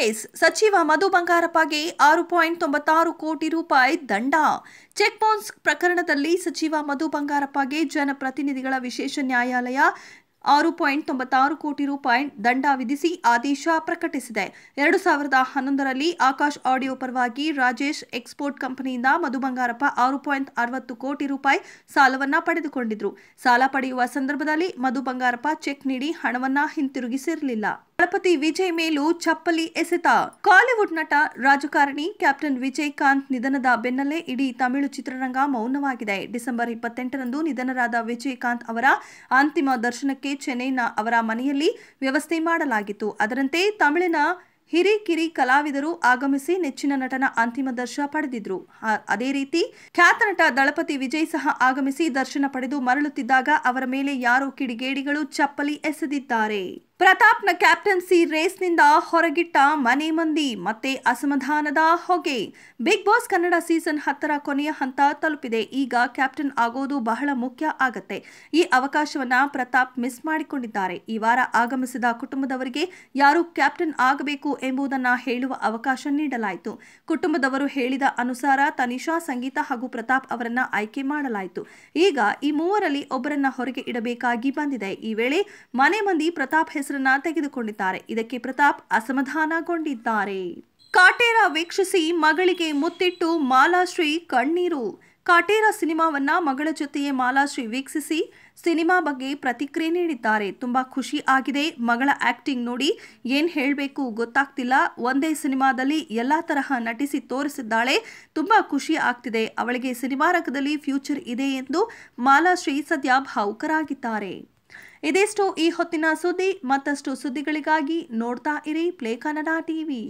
case ಸಚಿವ ಮಧು ಬಂಗಾರಪ್ಪಗೆ ಆರು point ತೊಂಬತ್ತಾರು ಕೋಟಿ ರೂಪಾಯಿ ದಂಡ ಚೆಕ್ ಬೌನ್ಸ್ ಪ್ರಕರಣದಲ್ಲಿ ಸಚಿವ ಮಧು ಬಂಗಾರಪ್ಪಗೆ ಜನಪ್ರತಿನಿಧಿಗಳ ವಿಶೇಷ ನ್ಯಾಯಾಲಯ ಆರು ಪಾಯಿಂಟ್ ತೊಂಬತ್ತಾರು ಕೋಟಿ ರೂಪಾಯಿ ದಂಡ ವಿಧಿಸಿ ಆದೇಶ ಪ್ರಕಟಿಸಿದೆ ಎರಡು ಸಾವಿರದ ಹನ್ನೊಂದರಲ್ಲಿ ಆಕಾಶ್ ಆಡಿಯೋ ಪರವಾಗಿ ರಾಜೇಶ್ ಎಕ್ಸ್ಪೋರ್ಟ್ ಕಂಪನಿಯಿಂದ ಮಧು ಬಂಗಾರಪ್ಪ ಆರು ಪಾಯಿಂಟ್ ಅರವತ್ತು ಕೋಟಿ ರೂಪಾಯಿ ಸಾಲವನ್ನು ಪಡೆದುಕೊಂಡಿದ್ರು ಸಾಲ ಪಡೆಯುವ ಸಂದರ್ಭದಲ್ಲಿ ಮಧು ಬಂಗಾರಪ್ಪ ಚೆಕ್ ನೀಡಿ ಹಣವನ್ನ ಹಿಂತಿರುಗಿಸಿರಲಿಲ್ಲ ದಳಪತಿ ವಿಜಯ್ ಮೇಲೂ ಚಪ್ಪಲಿ ಎಸೆತ ಕಾಲಿವುಡ್ ನಟ ರಾಜಕಾರಣಿ ಕ್ಯಾಪ್ಟನ್ ವಿಜಯ್ ನಿಧನದ ಬೆನ್ನಲ್ಲೇ ಇಡೀ ತಮಿಳು ಚಿತ್ರರಂಗ ಮೌನವಾಗಿದೆ ಡಿಸೆಂಬರ್ ಇಪ್ಪತ್ತೆಂಟರಂದು ನಿಧನರಾದ ವಿಜಯ್ ಅವರ ಅಂತಿಮ ದರ್ಶನಕ್ಕೆ ಚೆನ್ನೈನ ಅವರ ಮನೆಯಲ್ಲಿ ವ್ಯವಸ್ಥೆ ಮಾಡಲಾಗಿತ್ತು ಅದರಂತೆ ತಮಿಳಿನ ಹಿರಿಕಿರಿ ಕಲಾವಿದರು ಆಗಮಿಸಿ ನೆಚ್ಚಿನ ನಟನ ಅಂತಿಮ ದರ್ಶನ ಪಡೆದಿದ್ರು ಅದೇ ರೀತಿ ಖ್ಯಾತ ನಟ ದಳಪತಿ ವಿಜಯ್ ಸಹ ಆಗಮಿಸಿ ದರ್ಶನ ಪಡೆದು ಮರಳುತ್ತಿದ್ದಾಗ ಅವರ ಮೇಲೆ ಯಾರೋ ಕಿಡಿಗೇಡಿಗಳು ಚಪ್ಪಲಿ ಎಸೆದಿದ್ದಾರೆ ಪ್ರತಾಪ್ನ ಕ್ಯಾಪ್ಟನ್ಸಿ ರೇಸ್ನಿಂದ ಹೊರಗಿಟ್ಟ ಮನೆ ಮಂದಿ ಮತ್ತೆ ಅಸಮಾಧಾನದ ಹೊಗೆ ಬಿಗ್ ಬಾಸ್ ಕನ್ನಡ ಸೀಸನ್ ಹತ್ತರ ಕೊನೆಯ ಹಂತ ತಲುಪಿದೆ ಈಗ ಕ್ಯಾಪ್ಟನ್ ಆಗೋದು ಬಹಳ ಮುಖ್ಯ ಆಗತ್ತೆ ಈ ಅವಕಾಶವನ್ನ ಪ್ರತಾಪ್ ಮಿಸ್ ಮಾಡಿಕೊಂಡಿದ್ದಾರೆ ಈ ವಾರ ಆಗಮಿಸಿದ ಕುಟುಂಬದವರಿಗೆ ಯಾರು ಕ್ಯಾಪ್ಟನ್ ಆಗಬೇಕು ಎಂಬುದನ್ನ ಹೇಳುವ ಅವಕಾಶ ನೀಡಲಾಯಿತು ಕುಟುಂಬದವರು ಹೇಳಿದ ಅನುಸಾರ ತನಿಷಾ ಸಂಗೀತ ಹಾಗೂ ಪ್ರತಾಪ್ ಅವರನ್ನ ಆಯ್ಕೆ ಮಾಡಲಾಯಿತು ಈಗ ಈ ಮೂವರಲ್ಲಿ ಒಬ್ಬರನ್ನ ಹೊರಗೆ ಇಡಬೇಕಾಗಿ ಬಂದಿದೆ ಈ ವೇಳೆ ಮನೆ ಮಂದಿ ಪ್ರತಾಪ್ ಹೆಸರನ್ನ ತೆಗೆದುಕೊಂಡಿದ್ದಾರೆ ಇದಕ್ಕೆ ಪ್ರತಾಪ್ ಅಸಮಾಧಾನಗೊಂಡಿದ್ದಾರೆ ಕಾಟೇರ ವೀಕ್ಷಿಸಿ ಮಗಳಿಗೆ ಮುತ್ತಿಟ್ಟು ಮಾಲಾಶ್ರೀ ಕಣ್ಣೀರು ಕಾಟೇರ ಸಿನಿಮಾವನ್ನ ಮಗಳ ಜೊತೆಯೇ ಮಾಲಾಶ್ರೀ ವೀಕ್ಷಿಸಿ ಸಿನಿಮಾ ಬಗ್ಗೆ ಪ್ರತಿಕ್ರಿಯೆ ನೀಡಿದ್ದಾರೆ ತುಂಬಾ ಖುಷಿ ಆಗಿದೆ ಮಗಳ ಆಕ್ಟಿಂಗ್ ನೋಡಿ ಏನು ಹೇಳಬೇಕು ಗೊತ್ತಾಗ್ತಿಲ್ಲ ಒಂದೇ ಸಿನಿಮಾದಲ್ಲಿ ಎಲ್ಲಾ ತರಹ ನಟಿಸಿ ತೋರಿಸಿದ್ದಾಳೆ ತುಂಬಾ ಖುಷಿ ಆಗ್ತಿದೆ ಅವಳಿಗೆ ಸಿನಿಮಾ ರಂಗದಲ್ಲಿ ಫ್ಯೂಚರ್ ಇದೆ ಎಂದು ಮಾಲಾಶ್ರೀ ಸದ್ಯ ಭಾವುಕರಾಗಿದ್ದಾರೆ ಇದಿಷ್ಟು ಈ ಹೊತ್ತಿನ ಸುದ್ದಿ ಮತ್ತಷ್ಟು ಸುದ್ದಿಗಳಿಗಾಗಿ ನೋಡ್ತಾ ಇರಿ ಪ್ಲೇ ಕನ್ನಡ ಟಿವಿ